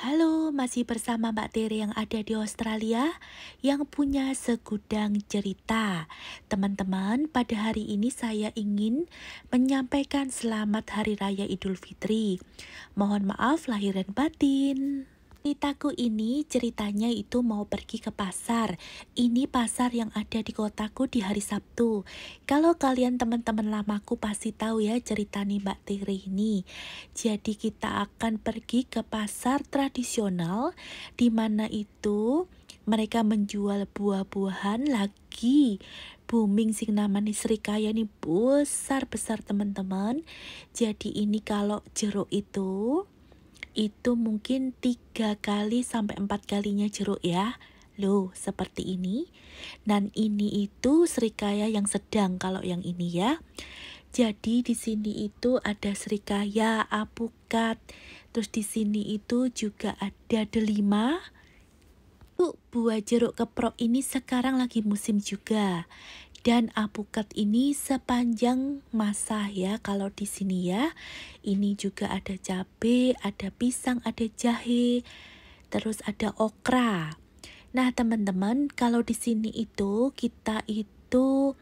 Halo, masih bersama Mbak Tere yang ada di Australia yang punya segudang cerita. Teman-teman, pada hari ini saya ingin menyampaikan selamat Hari Raya Idul Fitri. Mohon maaf lahir dan batin. Titaku ini ceritanya itu mau pergi ke pasar. Ini pasar yang ada di kotaku di hari Sabtu. Kalau kalian teman-teman lamaku pasti tahu ya cerita nih Mbak Tiri ini. Jadi kita akan pergi ke pasar tradisional di mana itu mereka menjual buah-buahan lagi booming sing namanya serikaya nih besar-besar teman-teman. Jadi ini kalau jeruk itu itu mungkin tiga kali sampai empat kalinya jeruk ya. Loh, seperti ini. Dan ini itu serikaya yang sedang kalau yang ini ya. Jadi di sini itu ada serikaya, apukat. Terus di sini itu juga ada delima. buah jeruk keprok ini sekarang lagi musim juga dan apukat ini sepanjang masa ya kalau di sini ya ini juga ada cabai ada pisang ada jahe terus ada okra nah teman-teman kalau di sini itu kita itu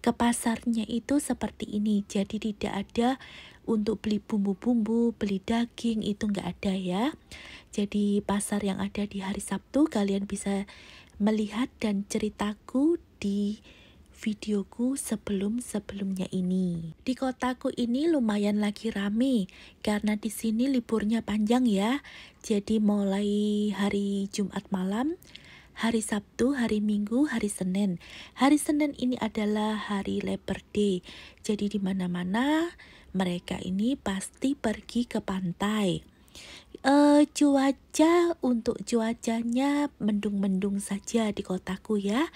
ke pasarnya itu seperti ini jadi tidak ada untuk beli bumbu-bumbu, beli daging itu nggak ada ya. Jadi pasar yang ada di hari Sabtu kalian bisa melihat dan ceritaku di videoku sebelum-sebelumnya ini. Di kotaku ini lumayan lagi rame karena di sini liburnya panjang ya. Jadi mulai hari Jumat malam, hari Sabtu, hari Minggu, hari Senin. Hari Senin ini adalah hari Labor Day. Jadi di mana-mana mereka ini pasti pergi ke pantai uh, cuaca untuk cuacanya mendung-mendung saja di kotaku ya.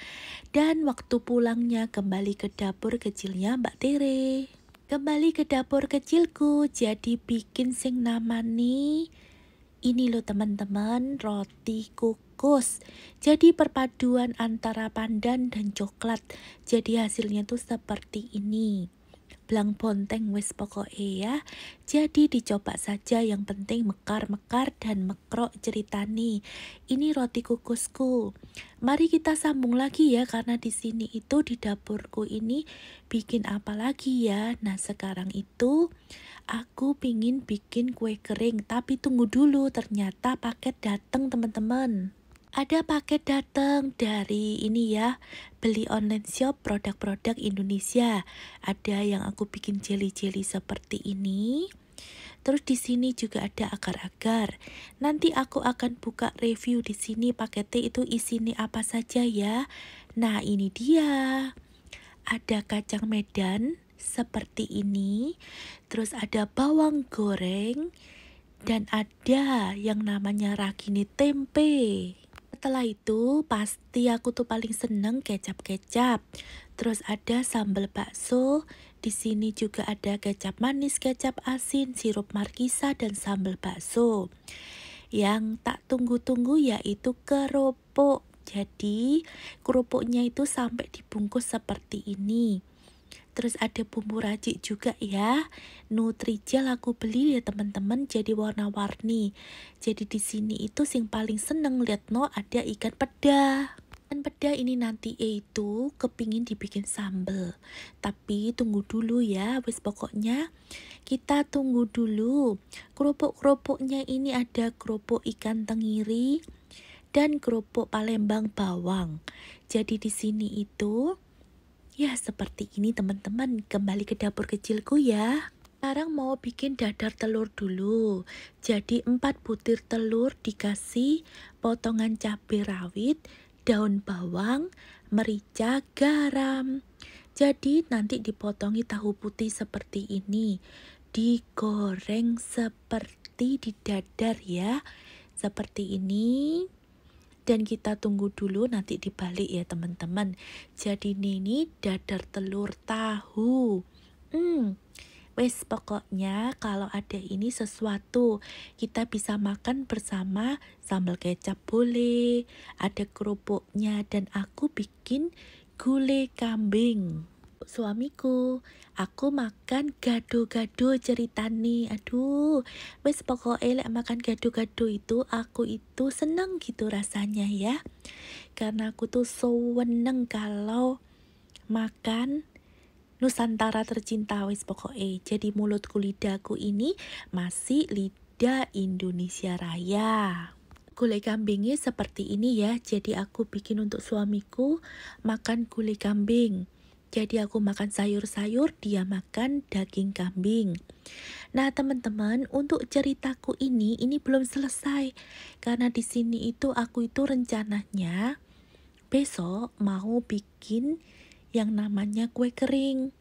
Dan waktu pulangnya kembali ke dapur kecilnya Mbak Tere. Kembali ke dapur kecilku, jadi bikin sing nama nih ini loh teman-teman roti kukus jadi perpaduan antara pandan dan coklat jadi hasilnya tuh seperti ini blang bonteng wis pokoke ya. Jadi dicoba saja yang penting mekar-mekar dan mekrok ceritani. Ini roti kukusku. Mari kita sambung lagi ya karena di sini itu di dapurku ini bikin apa lagi ya. Nah, sekarang itu aku pingin bikin kue kering tapi tunggu dulu ternyata paket datang teman-teman ada paket datang dari ini ya, beli online shop produk-produk Indonesia. Ada yang aku bikin jeli-jeli seperti ini. Terus di sini juga ada agar-agar. Nanti aku akan buka review di sini paketnya itu isinya apa saja ya. Nah, ini dia. Ada kacang medan seperti ini. Terus ada bawang goreng dan ada yang namanya ragini tempe. Setelah itu pasti aku tuh paling seneng kecap-kecap. Terus ada sambal bakso, di sini juga ada kecap manis, kecap asin, sirup markisa dan sambal bakso. Yang tak tunggu-tunggu yaitu kerupuk. Jadi kerupuknya itu sampai dibungkus seperti ini. Terus ada bumbu racik juga ya. Nutrijel aku beli ya teman-teman jadi warna-warni. Jadi di sini itu sing paling seneng lihat no ada ikan peda. Ikan peda ini nanti itu kepingin dibikin sambel. Tapi tunggu dulu ya, wis pokoknya kita tunggu dulu. Kerupuk-kerupuknya ini ada kerupuk ikan tengiri dan kerupuk Palembang bawang. Jadi di sini itu Ya, seperti ini teman-teman. Kembali ke dapur kecilku ya. Sekarang mau bikin dadar telur dulu. Jadi 4 butir telur dikasih potongan cabai rawit, daun bawang, merica, garam. Jadi nanti dipotongi tahu putih seperti ini. Digoreng seperti di dadar ya. Seperti ini dan kita tunggu dulu nanti dibalik ya teman-teman jadi ini dadar telur tahu hmm Wes pokoknya kalau ada ini sesuatu kita bisa makan bersama sambal kecap boleh, ada kerupuknya dan aku bikin gulai kambing suamiku aku makan gado-gado cerita nih, aduh Wes pokoknya lek makan gado-gado itu aku itu seneng gitu rasanya ya karena aku tuh seneng kalau makan Nusantara tercinta wes pokoknya jadi mulutku lidahku ini masih lidah Indonesia Raya gulai kambingnya seperti ini ya jadi aku bikin untuk suamiku makan gulai kambing jadi aku makan sayur-sayur, dia makan daging kambing. Nah, teman-teman, untuk ceritaku ini ini belum selesai. Karena di sini itu aku itu rencananya besok mau bikin yang namanya kue kering.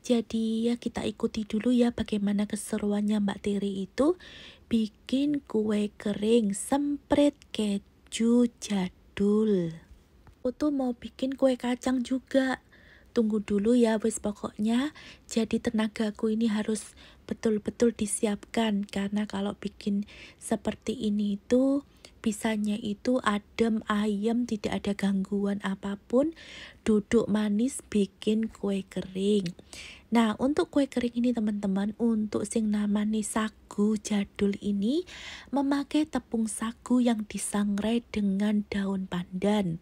Jadi ya kita ikuti dulu ya bagaimana keseruannya Mbak Tiri itu bikin kue kering semprit keju jadul. Aku tuh mau bikin kue kacang juga tunggu dulu ya wis pokoknya jadi tenagaku ini harus betul-betul disiapkan karena kalau bikin seperti ini itu bisanya itu adem ayam tidak ada gangguan apapun duduk manis bikin kue kering nah untuk kue kering ini teman-teman untuk sing namanya sagu jadul ini memakai tepung sagu yang disangrai dengan daun pandan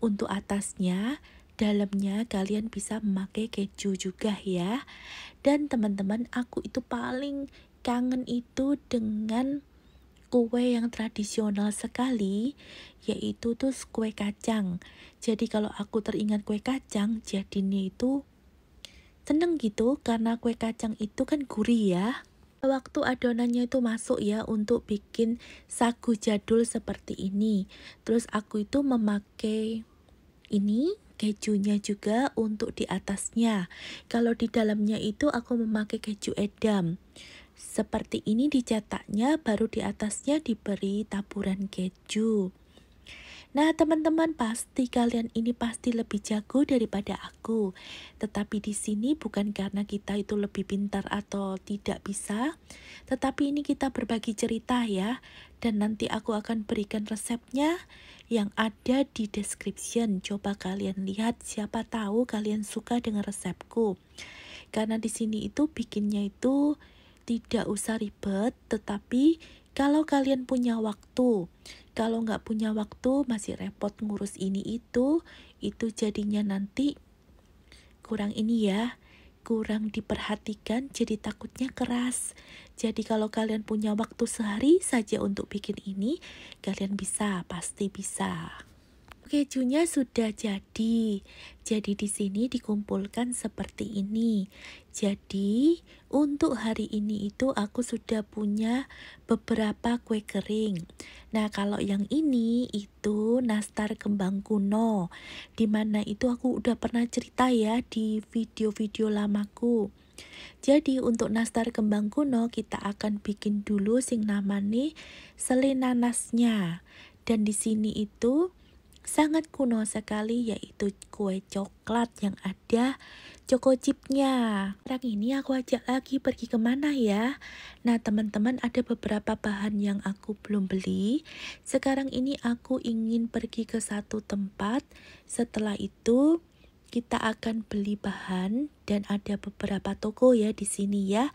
untuk atasnya dalamnya kalian bisa memakai keju juga ya dan teman-teman aku itu paling kangen itu dengan kue yang tradisional sekali yaitu tuh kue kacang jadi kalau aku teringat kue kacang jadinya itu seneng gitu karena kue kacang itu kan gurih ya waktu adonannya itu masuk ya untuk bikin sagu jadul seperti ini terus aku itu memakai ini kejunya juga untuk di atasnya. Kalau di dalamnya itu aku memakai keju edam. Seperti ini dicetaknya baru di atasnya diberi taburan keju. Nah teman-teman pasti kalian ini pasti lebih jago daripada aku. Tetapi di sini bukan karena kita itu lebih pintar atau tidak bisa. Tetapi ini kita berbagi cerita ya. Dan nanti aku akan berikan resepnya yang ada di description. Coba kalian lihat siapa tahu kalian suka dengan resepku. Karena di sini itu bikinnya itu tidak usah ribet, tetapi kalau kalian punya waktu, kalau nggak punya waktu masih repot ngurus ini itu, itu jadinya nanti kurang ini ya kurang diperhatikan jadi takutnya keras. Jadi kalau kalian punya waktu sehari saja untuk bikin ini, kalian bisa, pasti bisa kejunya sudah jadi. Jadi di sini dikumpulkan seperti ini. Jadi untuk hari ini itu aku sudah punya beberapa kue kering. Nah, kalau yang ini itu nastar kembang kuno. di mana itu aku udah pernah cerita ya di video-video lamaku. Jadi untuk nastar kembang kuno kita akan bikin dulu sing namanya selenanasnya, Dan di sini itu sangat kuno sekali yaitu kue coklat yang ada Joko chipnya. Sekarang ini aku ajak lagi pergi kemana ya? Nah teman-teman ada beberapa bahan yang aku belum beli. Sekarang ini aku ingin pergi ke satu tempat. Setelah itu kita akan beli bahan dan ada beberapa toko ya di sini ya.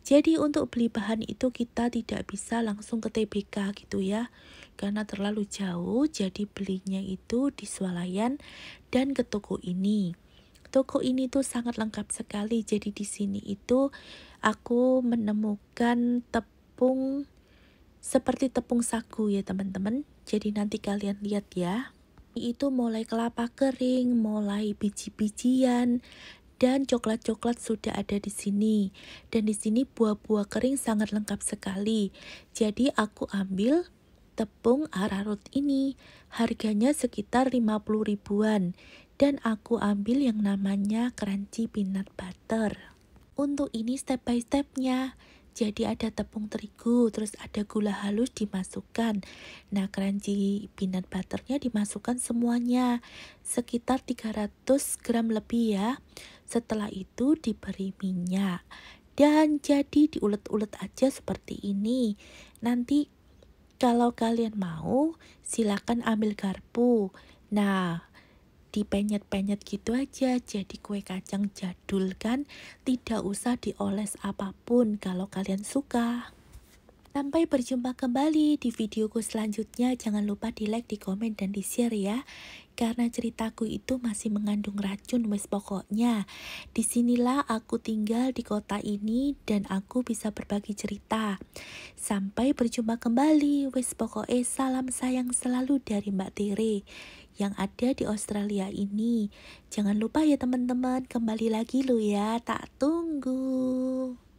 Jadi untuk beli bahan itu kita tidak bisa langsung ke TBK gitu ya karena terlalu jauh jadi belinya itu di swalayan dan ke toko ini toko ini tuh sangat lengkap sekali jadi di sini itu aku menemukan tepung seperti tepung sagu ya teman-teman jadi nanti kalian lihat ya itu mulai kelapa kering mulai biji-bijian dan coklat-coklat sudah ada di sini. Dan di sini buah-buah kering sangat lengkap sekali. Jadi aku ambil Tepung ararut ini harganya sekitar 50 ribuan dan aku ambil yang namanya crunchy peanut butter. Untuk ini step by stepnya, jadi ada tepung terigu, terus ada gula halus dimasukkan. Nah, crunchy peanut butternya dimasukkan semuanya, sekitar 300 gram lebih ya. Setelah itu diberi minyak. Dan jadi diulet-ulet aja seperti ini. Nanti kalau kalian mau, silakan ambil garpu. Nah, dipenyet-penyet gitu aja jadi kue kacang jadul kan tidak usah dioles apapun kalau kalian suka Sampai berjumpa kembali di videoku selanjutnya. Jangan lupa di like, di komen, dan di share ya. Karena ceritaku itu masih mengandung racun wes pokoknya. Disinilah aku tinggal di kota ini dan aku bisa berbagi cerita. Sampai berjumpa kembali. Wes pokoknya salam sayang selalu dari Mbak Tere yang ada di Australia ini. Jangan lupa ya teman-teman, kembali lagi lo ya. Tak tunggu.